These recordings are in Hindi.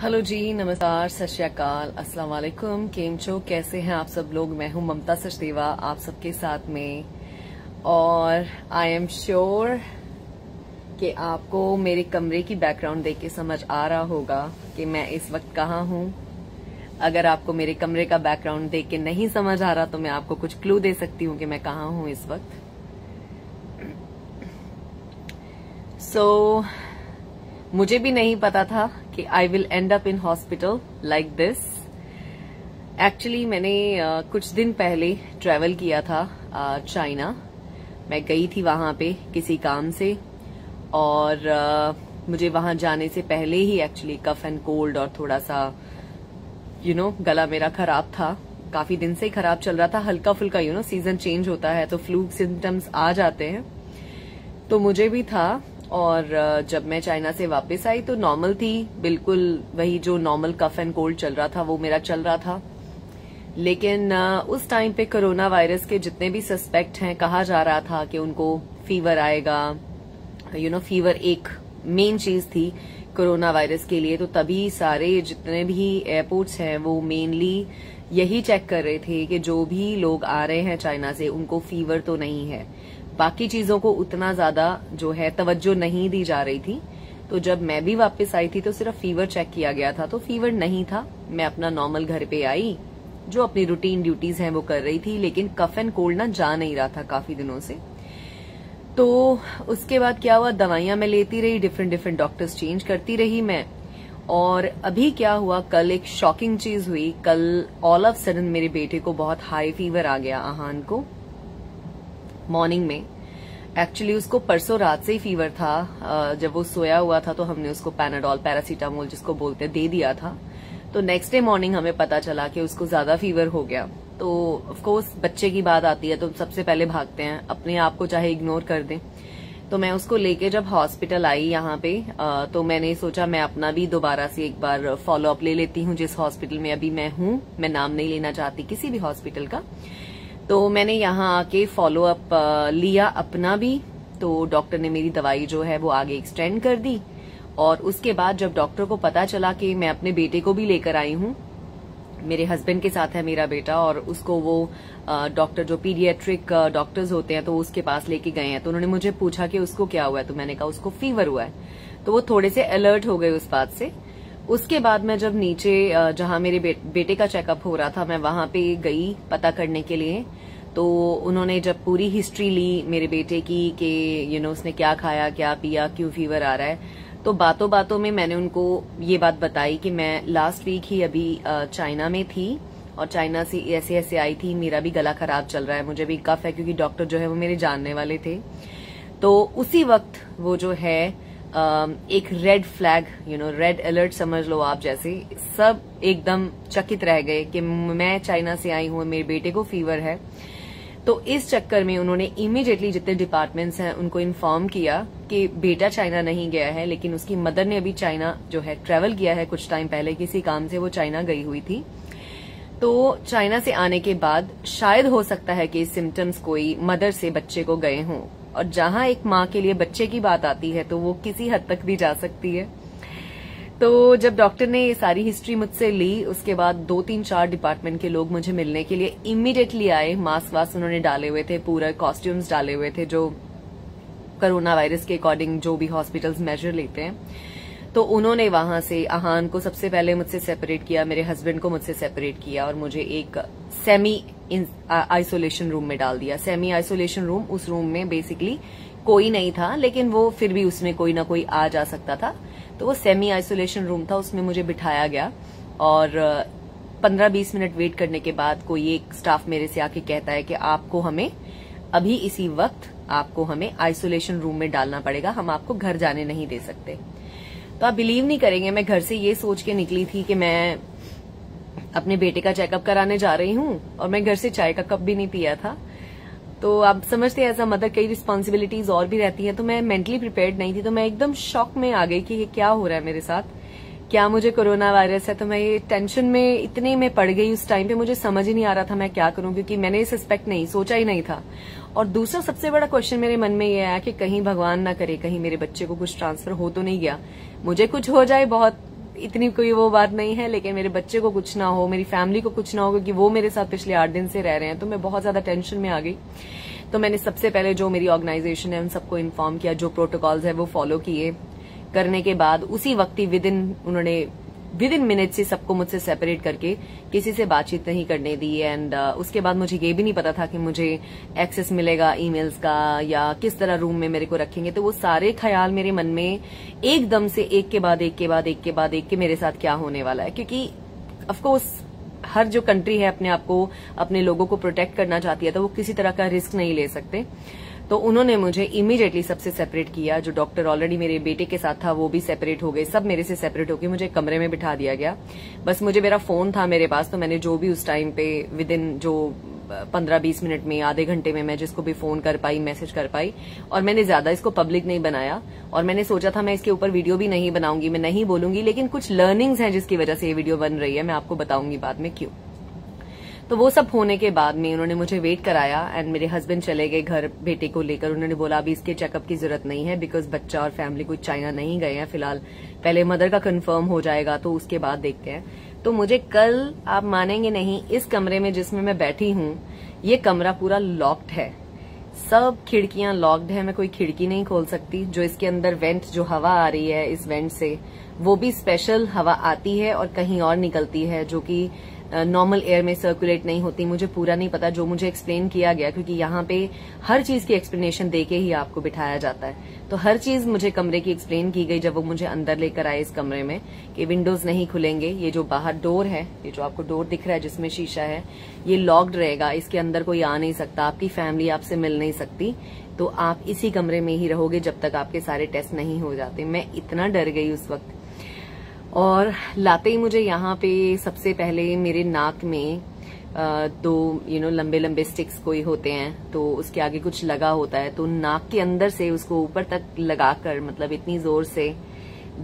हेलो जी नमस्कार सत श्रीकाल अस्सलाम वालेकुम केमचो कैसे हैं आप सब लोग मैं हूं ममता सचदेवा आप सबके साथ में और आई एम श्योर कि आपको मेरे कमरे की बैकग्राउंड देख के समझ आ रहा होगा कि मैं इस वक्त कहाँ हूं अगर आपको मेरे कमरे का बैकग्राउंड देख के नहीं समझ आ रहा तो मैं आपको कुछ क्लू दे सकती हूँ कि मैं कहाँ हूँ इस वक्त सो so, मुझे भी नहीं पता था कि I will end up in hospital like this actually मैंने uh, कुछ दिन पहले ट्रेवल किया था चाइना uh, मैं गई थी वहां पे किसी काम से और uh, मुझे वहां जाने से पहले ही एक्चुअली कफ एंड कोल्ड और थोड़ा सा यू you नो know, गला मेरा खराब था काफी दिन से खराब चल रहा था हल्का फुल्का यू नो सीजन चेंज होता है तो फ्लू सिम्टम्स आ जाते हैं तो मुझे भी था और जब मैं चाइना से वापस आई तो नॉर्मल थी बिल्कुल वही जो नॉर्मल कफ एंड कोल्ड चल रहा था वो मेरा चल रहा था लेकिन उस टाइम पे कोरोना वायरस के जितने भी सस्पेक्ट हैं कहा जा रहा था कि उनको फीवर आएगा you you know know, fever एक मेन चीज थी कोरोना वायरस के लिए तो तभी सारे जितने भी एयरपोर्ट्स हैं वो मेनली यही चेक कर रहे थे कि जो भी लोग आ रहे हैं चाइना से उनको फीवर तो नहीं है बाकी चीजों को उतना ज्यादा जो है तवज्जो नहीं दी जा रही थी तो जब मैं भी वापस आई थी तो सिर्फ फीवर चेक किया गया था तो फीवर नहीं था मैं अपना नॉर्मल घर पे आई जो अपनी रूटीन ड्यूटीज हैं वो कर रही थी लेकिन कफ एंड कोल्ड ना जा नहीं रहा था काफी दिनों से तो उसके बाद क्या हुआ दवाइयां मैं लेती रही डिफरेंट डिफरेंट डॉक्टर्स चेंज करती रही मैं और अभी क्या हुआ कल एक शॉकिंग चीज हुई कल ऑल ऑफ सडन मेरे बेटे को बहुत हाई फीवर आ गया आहान को मॉर्निंग में एक्चुअली उसको परसों रात से ही फीवर था जब वो सोया हुआ था तो हमने उसको पैनाडॉल पैरासीटामोल जिसको बोलते दे दिया था तो नेक्स्ट डे मॉर्निंग हमें पता चला कि उसको ज्यादा फीवर हो गया तो ऑफकोर्स बच्चे की बात आती है तो सबसे पहले भागते हैं अपने आप को चाहे इग्नोर कर दें तो मैं उसको लेके जब हॉस्पिटल आई यहाँ पे तो मैंने सोचा मैं अपना भी दोबारा से एक बार फॉलोअप ले लेती हूँ जिस हॉस्पिटल में अभी मैं हूँ मैं नाम नहीं लेना चाहती किसी भी हॉस्पिटल का तो मैंने यहाँ आके फॉलो अप लिया अपना भी तो डॉक्टर ने मेरी दवाई जो है वो आगे एक्सटेंड कर दी और उसके बाद जब डॉक्टर को पता चला कि मैं अपने बेटे को भी लेकर आई हूँ मेरे हस्बैंड के साथ है मेरा बेटा और उसको वो डॉक्टर जो पीडियाट्रिक डॉक्टर्स होते हैं तो उसके पास लेके गए हैं तो उन्होंने मुझे पूछा कि उसको क्या हुआ है तो मैंने कहा उसको फीवर हुआ है तो वो थोड़े से अलर्ट हो गए उस बात से उसके बाद मैं जब नीचे जहां मेरे बेटे का चेकअप हो रहा था मैं वहां पे गई पता करने के लिए तो उन्होंने जब पूरी हिस्ट्री ली मेरे बेटे की कि यू नो उसने क्या खाया क्या पिया क्यों फीवर आ रहा है तो बातों बातों में मैंने उनको ये बात बताई कि मैं लास्ट वीक ही अभी चाइना में थी और चाइना से ऐसे ऐसे आई थी मेरा भी गला खराब चल रहा है मुझे भी कफ है क्योंकि डॉक्टर जो है वो मेरे जानने वाले थे तो उसी वक्त वो जो है Um, एक red flag you know red alert समझ लो आप जैसे सब एकदम चकित रह गए कि मैं चाइना से आई हूं मेरे बेटे को फीवर है तो इस चक्कर में उन्होंने इमीडिएटली जितने डिपार्टमेंट्स हैं उनको इन्फॉर्म किया कि बेटा चाइना नहीं गया है लेकिन उसकी मदर ने अभी चाइना जो है ट्रेवल किया है कुछ टाइम पहले किसी काम से वो चाइना गई हुई थी तो चाइना से आने के बाद शायद हो सकता है कि सिम्टम्स कोई मदर से बच्चे को गए हों और जहां एक माँ के लिए बच्चे की बात आती है तो वो किसी हद तक भी जा सकती है तो जब डॉक्टर ने ये सारी हिस्ट्री मुझसे ली उसके बाद दो तीन चार डिपार्टमेंट के लोग मुझे मिलने के लिए इमीडिएटली आए मास्क वास्क उन्होंने डाले हुए थे पूरा कॉस्ट्यूम्स डाले हुए थे जो कोरोना वायरस के अकॉर्डिंग जो भी हॉस्पिटल्स मेजर लेते हैं तो उन्होंने वहां से आहान को सबसे पहले मुझसे सेपरेट किया मेरे हस्बैंड को मुझसे सेपरेट किया और मुझे एक सेमी आइसोलेशन रूम में डाल दिया सेमी आइसोलेशन रूम उस रूम में बेसिकली कोई नहीं था लेकिन वो फिर भी उसमें कोई ना कोई आ जा सकता था तो वो सेमी आइसोलेशन रूम था उसमें मुझे बिठाया गया और पंद्रह बीस मिनट वेट करने के बाद कोई एक स्टाफ मेरे से आके कहता है कि आपको हमें अभी इसी वक्त आपको हमें आइसोलेशन रूम में डालना पड़ेगा हम आपको घर जाने नहीं दे सकते तो आप बिलीव नहीं करेंगे मैं घर से ये सोच के निकली थी कि मैं अपने बेटे का चेकअप कराने जा रही हूँ और मैं घर से चाय का कप भी नहीं पिया था तो आप समझते हैं एज अ मदर कई रिस्पॉन्सिबिलिटीज और भी रहती है तो मैं मेंटली प्रिपेयर्ड नहीं थी तो मैं एकदम शॉक में आ गई कि ये क्या हो रहा है मेरे साथ क्या मुझे कोरोना वायरस है तो मैं ये टेंशन में इतने में पड़ गई उस टाइम पे मुझे समझ ही नहीं आ रहा था मैं क्या करूं क्योंकि मैंने सस्पेक्ट नहीं सोचा ही नहीं था और दूसरा सबसे बड़ा क्वेश्चन मेरे मन में ये आया कि कहीं भगवान ना करे कहीं मेरे बच्चे को कुछ ट्रांसफर हो तो नहीं गया मुझे कुछ हो जाए बहुत इतनी कोई वो बात नहीं है लेकिन मेरे बच्चे को कुछ ना हो मेरी फैमिली को कुछ ना हो क्योंकि वो मेरे साथ पिछले आठ दिन से रह रहे हैं तो मैं बहुत ज्यादा टेंशन में आ गई तो मैंने सबसे पहले जो मेरी ऑर्गेनाइजेशन है उन सबको इन्फॉर्म किया जो प्रोटोकॉल्स है वो फॉलो किए करने के बाद उसी वक्त ही विद इन उन्होंने विद इन मिनट से सबको मुझसे सेपरेट करके किसी से बातचीत नहीं करने दी एंड uh, उसके बाद मुझे ये भी नहीं पता था कि मुझे एक्सेस मिलेगा ईमेल्स का या किस तरह रूम में मेरे को रखेंगे तो वो सारे ख्याल मेरे मन में एकदम से एक के बाद एक के बाद एक के बाद एक के मेरे साथ क्या होने वाला है क्योंकि ऑफकोर्स हर जो कंट्री है अपने आप को अपने लोगों को प्रोटेक्ट करना चाहती है तो वो किसी तरह का रिस्क नहीं ले सकते तो उन्होंने मुझे इमीडिएटली सबसे सेपरेट किया जो डॉक्टर ऑलरेडी मेरे बेटे के साथ था वो भी सेपरेट हो गए सब मेरे से सेपरेट होकर मुझे कमरे में बिठा दिया गया बस मुझे मेरा फोन था मेरे पास तो मैंने जो भी उस टाइम पे विद इन जो पंद्रह बीस मिनट में आधे घंटे में मैं जिसको भी फोन कर पाई मैसेज कर पाई और मैंने ज्यादा इसको पब्लिक नहीं बनाया और मैंने सोचा था मैं इसके ऊपर वीडियो भी नहीं बनाऊंगी मैं नहीं बोलूंगी लेकिन कुछ लर्निंग्स हैं जिसकी वजह से ये वीडियो बन रही है मैं आपको बताऊंगी बाद में क्यों तो वो सब होने के बाद में उन्होंने मुझे वेट कराया एंड मेरे हस्बैंड चले गए घर बेटे को लेकर उन्होंने बोला अभी इसके चेकअप की जरूरत नहीं है बिकॉज बच्चा और फैमिली कोई चाइना नहीं गए हैं फिलहाल पहले मदर का कन्फर्म हो जाएगा तो उसके बाद देखते हैं तो मुझे कल आप मानेंगे नहीं इस कमरे में जिसमें मैं बैठी हूं ये कमरा पूरा लॉक्ड है सब खिड़कियां लॉक्ड है मैं कोई खिड़की नहीं खोल सकती जो इसके अंदर वेंट जो हवा आ रही है इस वेंट से वो भी स्पेशल हवा आती है और कहीं और निकलती है जो कि नॉर्मल एयर में सर्कुलेट नहीं होती मुझे पूरा नहीं पता जो मुझे एक्सप्लेन किया गया क्योंकि यहाँ पे हर चीज की एक्सप्लेनेशन दे ही आपको बिठाया जाता है तो हर चीज मुझे कमरे की एक्सप्लेन की गई जब वो मुझे अंदर लेकर आए इस कमरे में कि विंडोज नहीं खुलेंगे ये जो बाहर डोर है ये जो आपको डोर दिख रहा है जिसमें शीशा है ये लॉक्ड रहेगा इसके अंदर कोई आ नहीं सकता आपकी फैमिली आपसे मिल नहीं सकती तो आप इसी कमरे में ही रहोगे जब तक आपके सारे टेस्ट नहीं हो जाते मैं इतना डर गई उस वक्त और लाते ही मुझे यहाँ पे सबसे पहले मेरे नाक में दो यू नो लंबे लंबे स्टिक्स कोई होते हैं तो उसके आगे कुछ लगा होता है तो नाक के अंदर से उसको ऊपर तक लगाकर मतलब इतनी जोर से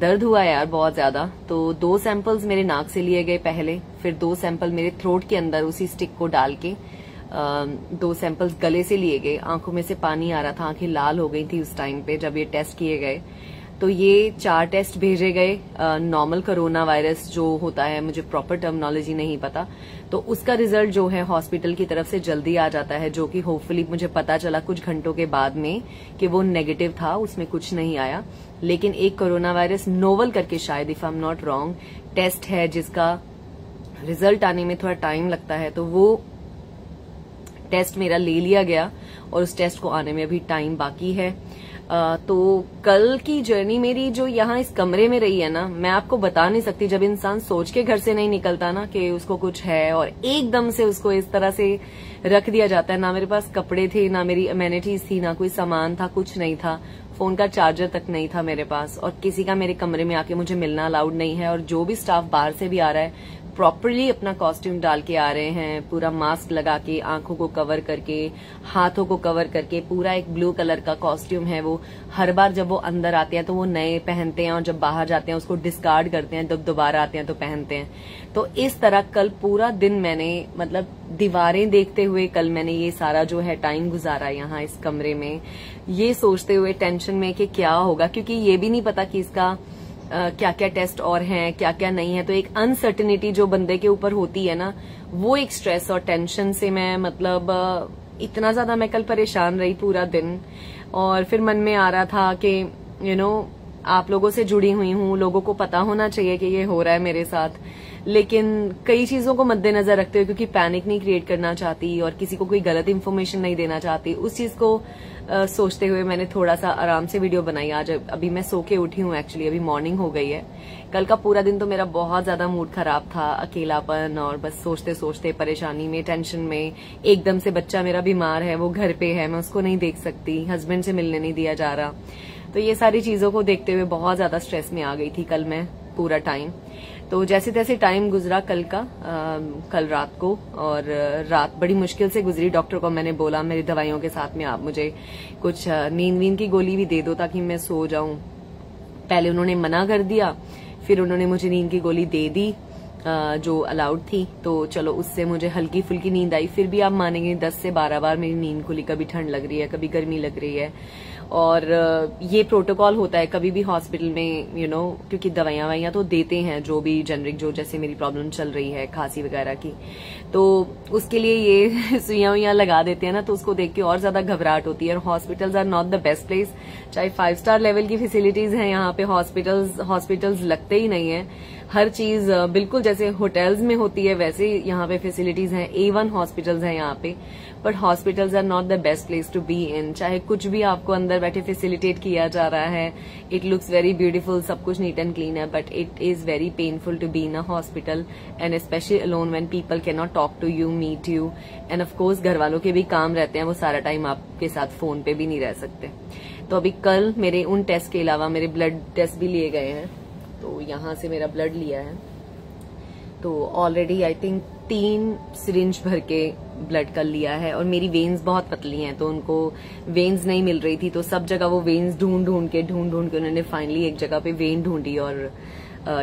दर्द हुआ यार बहुत ज्यादा तो दो सैंपल्स मेरे नाक से लिए गए पहले फिर दो सैंपल मेरे थ्रोट के अंदर उसी स्टिक को डाल के दो सैंपल्स गले से लिए गए आंखों में से पानी आ रहा था आंखें लाल हो गई थी उस टाइम पे जब ये टेस्ट किए गए तो ये चार टेस्ट भेजे गए नॉर्मल कोरोना वायरस जो होता है मुझे प्रॉपर टर्मिनोलॉजी नहीं पता तो उसका रिजल्ट जो है हॉस्पिटल की तरफ से जल्दी आ जाता है जो कि होपफुली मुझे पता चला कुछ घंटों के बाद में कि वो नेगेटिव था उसमें कुछ नहीं आया लेकिन एक कोरोना वायरस नोवल करके शायद if I am not wrong test है जिसका रिजल्ट आने में थोड़ा टाइम लगता है तो वो टेस्ट मेरा ले लिया गया और उस टेस्ट को आने में अभी टाइम बाकी है तो कल की जर्नी मेरी जो यहाँ इस कमरे में रही है ना मैं आपको बता नहीं सकती जब इंसान सोच के घर से नहीं निकलता ना कि उसको कुछ है और एकदम से उसको इस तरह से रख दिया जाता है ना मेरे पास कपड़े थे ना मेरी अमेनिटीज थी ना कोई सामान था कुछ नहीं था फोन का चार्जर तक नहीं था मेरे पास और किसी का मेरे कमरे में आके मुझे मिलना अलाउड नहीं है और जो भी स्टाफ बाहर से भी आ रहा है प्रॉपरली अपना कॉस्ट्यूम डाल के आ रहे हैं पूरा मास्क लगा के आंखों को कवर करके हाथों को कवर करके पूरा एक ब्लू कलर का कॉस्ट्यूम है वो हर बार जब वो अंदर आते हैं तो वो नए पहनते हैं और जब बाहर जाते हैं उसको डिस्कार्ड करते हैं जब दोबारा आते हैं तो पहनते हैं तो इस तरह कल पूरा दिन मैंने मतलब दीवारें देखते हुए कल मैंने ये सारा जो है टाइम गुजारा यहाँ इस कमरे में ये सोचते हुए टेंशन में कि क्या होगा क्योंकि ये भी नहीं पता कि इसका क्या क्या टेस्ट और हैं क्या क्या नहीं है तो एक अनसर्टिनिटी जो बंदे के ऊपर होती है ना वो एक स्ट्रेस और टेंशन से मैं मतलब इतना ज्यादा मैं कल परेशान रही पूरा दिन और फिर मन में आ रहा था कि यू नो आप लोगों से जुड़ी हुई हूं लोगों को पता होना चाहिए कि ये हो रहा है मेरे साथ लेकिन कई चीजों को मद्देनजर रखते हुए क्योंकि पैनिक नहीं क्रिएट करना चाहती और किसी को कोई गलत इन्फॉर्मेशन नहीं देना चाहती उस चीज को आ, सोचते हुए मैंने थोड़ा सा आराम से वीडियो बनाई आज अभी मैं सो के उठी हूँ एक्चुअली अभी मॉर्निंग हो गई है कल का पूरा दिन तो मेरा बहुत ज्यादा मूड खराब था अकेलापन और बस सोचते सोचते परेशानी में टेंशन में एकदम से बच्चा मेरा बीमार है वो घर पे है मैं उसको नहीं देख सकती हस्बैंड से मिलने नहीं दिया जा रहा तो ये सारी चीजों को देखते हुए बहुत ज्यादा स्ट्रेस में आ गई थी कल मैं पूरा टाइम तो जैसे तैसे टाइम गुजरा कल का आ, कल रात को और रात बड़ी मुश्किल से गुजरी डॉक्टर को मैंने बोला मेरी दवाइयों के साथ में आप मुझे कुछ नींद वींद की गोली भी दे दो ताकि मैं सो जाऊं पहले उन्होंने मना कर दिया फिर उन्होंने मुझे नींद की गोली दे दी जो अलाउड थी तो चलो उससे मुझे हल्की फुल्की नींद आई फिर भी आप मानेंगे दस से बारह बार मेरी नींद खुली कभी ठंड लग रही है कभी गर्मी लग रही है और ये प्रोटोकॉल होता है कभी भी हॉस्पिटल में यू you नो know, क्योंकि दवाइयाँ वाइयाँ तो देते हैं जो भी जेनरिक जो जैसे मेरी प्रॉब्लम चल रही है खांसी वगैरह की तो उसके लिए ये सुइयाँ वुइयाँ लगा देते हैं ना तो उसको देख के और ज्यादा घबराहट होती है और hospitals are not the best place चाहे फाइव स्टार लेवल की फैसिलिटीज हैं यहाँ पे हॉस्पिटल्स हॉस्पिटल्स लगते ही नहीं है हर चीज बिल्कुल जैसे होटल्स में होती है वैसे यहाँ पे फैसिलिटीज हैं ए वन हॉस्पिटल्स हैं यहाँ पे but hospitals are not the best place to be in चाहे कुछ भी आपको अंदर बैठे फैसिलिटेट किया जा रहा है इट लुक्स वेरी ब्यूटीफुल सब कुछ नीट एंड क्लीन है but it is very painful to be in a hospital and especially alone when people can not talk to you meet you and of course घर वालों के भी काम रहते हैं वो सारा टाइम आपके साथ फोन पे भी नहीं रह सकते तो अभी कल मेरे उन टेस्ट के अलावा मेरे ब्लड टेस्ट भी लिए गए हैं तो यहां से मेरा ब्लड लिया है तो ऑलरेडी आई थिंक तीन सिरिंज भर के ब्लड का लिया है और मेरी वेन्स बहुत पतली हैं तो उनको वेन्स नहीं मिल रही थी तो सब जगह वो वेन्स ढूंढ ढूंढ के ढूंढ ढूंढ के उन्होंने फाइनली एक जगह पे वेन ढूंढी और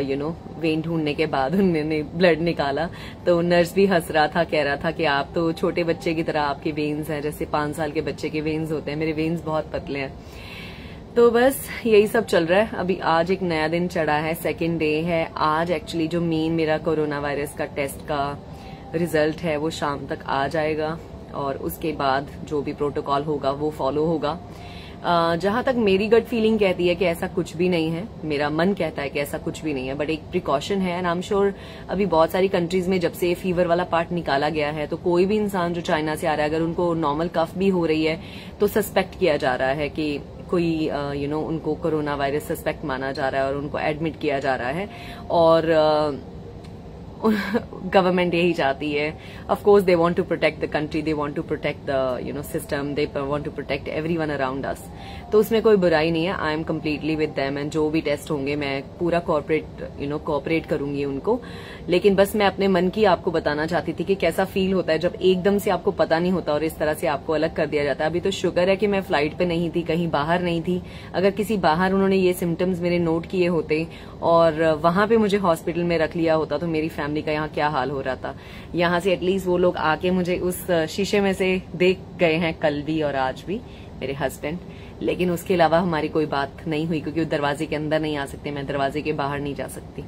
यू नो वेन ढूंढने के बाद उन्होंने ब्लड निकाला तो नर्स भी हंस रहा था कह रहा था कि आप तो छोटे बच्चे की तरह आपके वेन्स हैं जैसे पांच साल के बच्चे के वेन्स होते हैं मेरे वेन्स बहुत पतले हैं तो बस यही सब चल रहा है अभी आज एक नया दिन चढ़ा है सेकेंड डे है आज एक्चुअली जो मेन मेरा कोरोना वायरस का टेस्ट का रिजल्ट है वो शाम तक आ जाएगा और उसके बाद जो भी प्रोटोकॉल होगा वो फॉलो होगा जहां तक मेरी गट फीलिंग कहती है कि ऐसा कुछ भी नहीं है मेरा मन कहता है कि ऐसा कुछ भी नहीं है बट एक प्रिकॉशन है एंड आई एम श्योर अभी बहुत सारी कंट्रीज में जब से फीवर वाला पार्ट निकाला गया है तो कोई भी इंसान जो चाइना से आ रहा है अगर उनको नॉर्मल कफ भी हो रही है तो सस्पेक्ट किया जा रहा है कि कोई यू नो उनको कोरोना वायरस सस्पेक्ट माना जा रहा है और उनको एडमिट किया जा रहा है और गवर्नमेंट यही चाहती है of course they want to protect the country they want to protect the you know system they want to protect everyone around us तो उसमें कोई बुराई नहीं है I am completely with them and जो भी टेस्ट होंगे मैं पूरा कॉपरेट यू नो कॉपरेट करूंगी उनको लेकिन बस मैं अपने मन की आपको बताना चाहती थी कि कैसा फील होता है जब एकदम से आपको पता नहीं होता और इस तरह से आपको अलग कर दिया जाता है अभी तो शुगर है कि मैं फ्लाइट पे नहीं थी कहीं बाहर नहीं थी अगर किसी बाहर उन्होंने ये सिम्टम्स मेरे नोट किए होते और वहां पे मुझे हॉस्पिटल में रख लिया होता तो मेरी फैमिली का यहाँ क्या हाल हो रहा था यहाँ से एटलीस्ट वो लोग आके मुझे उस शीशे में से देख गए हैं कल भी और आज भी मेरे हस्बैंड लेकिन उसके अलावा हमारी कोई बात नहीं हुई क्योंकि वो दरवाजे के अंदर नहीं आ सकते मैं दरवाजे के बाहर नहीं जा सकती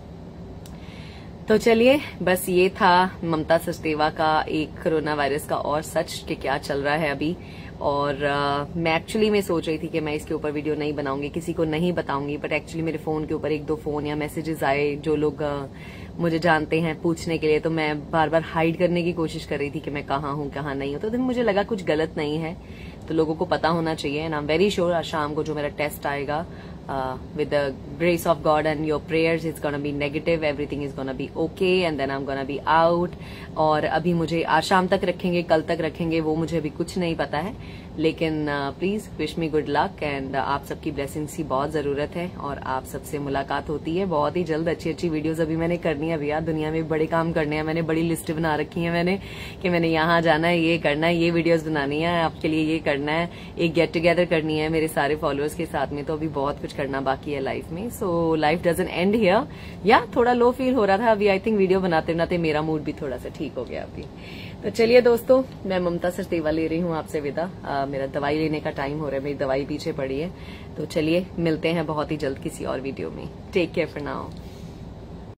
तो चलिए बस ये था ममता सचदेवा का एक कोरोना वायरस का और सच क्या चल रहा है अभी और uh, मैं एक्चुअली में सोच रही थी कि मैं इसके ऊपर वीडियो नहीं बनाऊंगी किसी को नहीं बताऊंगी बट एक्चुअली मेरे फोन के ऊपर एक दो फोन या मैसेजेस आए जो लोग uh, मुझे जानते हैं पूछने के लिए तो मैं बार बार हाइड करने की कोशिश कर रही थी कि मैं कहाँ हूँ कहाँ नहीं हूँ तो दिन मुझे लगा कुछ गलत नहीं है तो लोगों को पता होना चाहिए and I am very sure आज शाम को जो मेरा टेस्ट आएगा uh, with the grace of God and your prayers, it's gonna be negative. Everything is gonna be okay, and then I'm gonna be out. और अभी मुझे आज शाम तक रखेंगे कल तक रखेंगे वो मुझे अभी कुछ नहीं पता है लेकिन please wish me good luck and आप सबकी ब्लेसिंग्स की बहुत जरूरत है और आप सबसे मुलाकात होती है बहुत ही जल्द अच्छी अच्छी वीडियोस अभी मैंने करनी है अभी यार दुनिया में बड़े काम करने हैं मैंने बड़ी लिस्ट बना रखी है मैंने कि मैंने यहाँ जाना है ये करना है ये वीडियोज बनानी है आपके लिए ये करना है एक गेट टुगेदर करनी है मेरे सारे फॉलोअर्स के साथ में तो अभी बहुत कुछ करना बाकी है लाइफ में so life doesn't end here या थोड़ा लो फील हो रहा था अभी आई थिंक वीडियो बनाते बनाते मेरा मूड भी थोड़ा सा ठीक हो गया अभी तो चलिए दोस्तों मैं ममता सरदेवा ले रही हूँ आपसे विदा आ, मेरा दवाई लेने का टाइम हो रहा है मेरी दवाई पीछे पड़ी है तो चलिए मिलते हैं बहुत ही जल्द किसी और वीडियो में टेक केयर फॉर नाउ